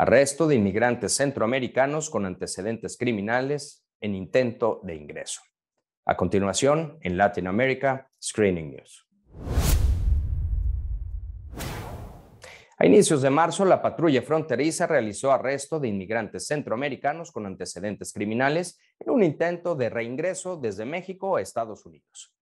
Arresto de inmigrantes centroamericanos con antecedentes criminales en intento de ingreso. A continuación, en Latinoamérica, Screening News. A inicios de marzo, la patrulla fronteriza realizó arresto de inmigrantes centroamericanos con antecedentes criminales en un intento de reingreso desde México a Estados Unidos.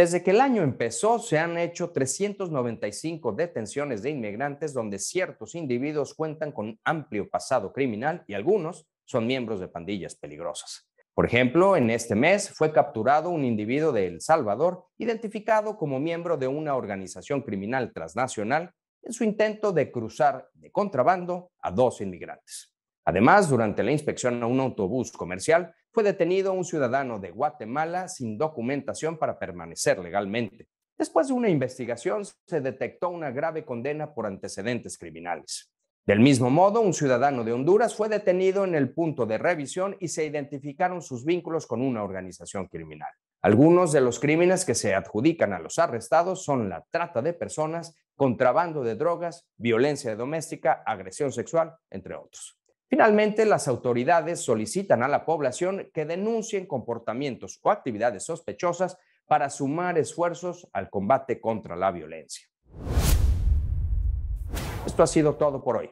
Desde que el año empezó, se han hecho 395 detenciones de inmigrantes donde ciertos individuos cuentan con amplio pasado criminal y algunos son miembros de pandillas peligrosas. Por ejemplo, en este mes fue capturado un individuo de El Salvador identificado como miembro de una organización criminal transnacional en su intento de cruzar de contrabando a dos inmigrantes. Además, durante la inspección a un autobús comercial, fue detenido un ciudadano de Guatemala sin documentación para permanecer legalmente. Después de una investigación, se detectó una grave condena por antecedentes criminales. Del mismo modo, un ciudadano de Honduras fue detenido en el punto de revisión y se identificaron sus vínculos con una organización criminal. Algunos de los crímenes que se adjudican a los arrestados son la trata de personas, contrabando de drogas, violencia doméstica, agresión sexual, entre otros. Finalmente, las autoridades solicitan a la población que denuncien comportamientos o actividades sospechosas para sumar esfuerzos al combate contra la violencia. Esto ha sido todo por hoy.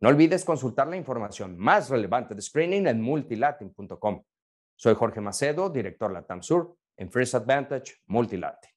No olvides consultar la información más relevante de Screening en multilatin.com. Soy Jorge Macedo, director Latam Sur en First Advantage Multilatin.